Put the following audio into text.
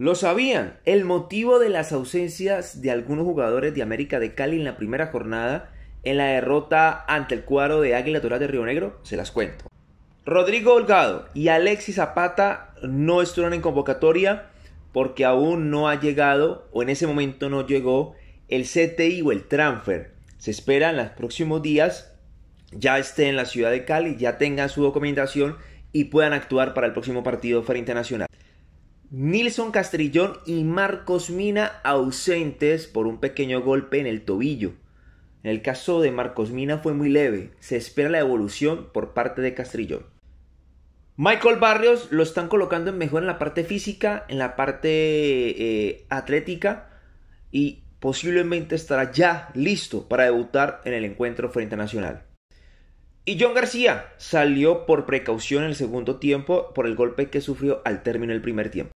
Lo sabían. El motivo de las ausencias de algunos jugadores de América de Cali en la primera jornada, en la derrota ante el cuadro de Águila Toral de Río Negro, se las cuento. Rodrigo Holgado y Alexis Zapata no estuvieron en convocatoria porque aún no ha llegado o en ese momento no llegó el CTI o el transfer. Se espera en los próximos días ya esté en la ciudad de Cali, ya tenga su documentación y puedan actuar para el próximo partido frente internacional. Nilson Castrillón y Marcos Mina ausentes por un pequeño golpe en el tobillo. En el caso de Marcos Mina fue muy leve, se espera la evolución por parte de Castrillón. Michael Barrios lo están colocando mejor en la parte física, en la parte eh, atlética y posiblemente estará ya listo para debutar en el encuentro frente a Nacional. Y John García salió por precaución en el segundo tiempo por el golpe que sufrió al término del primer tiempo.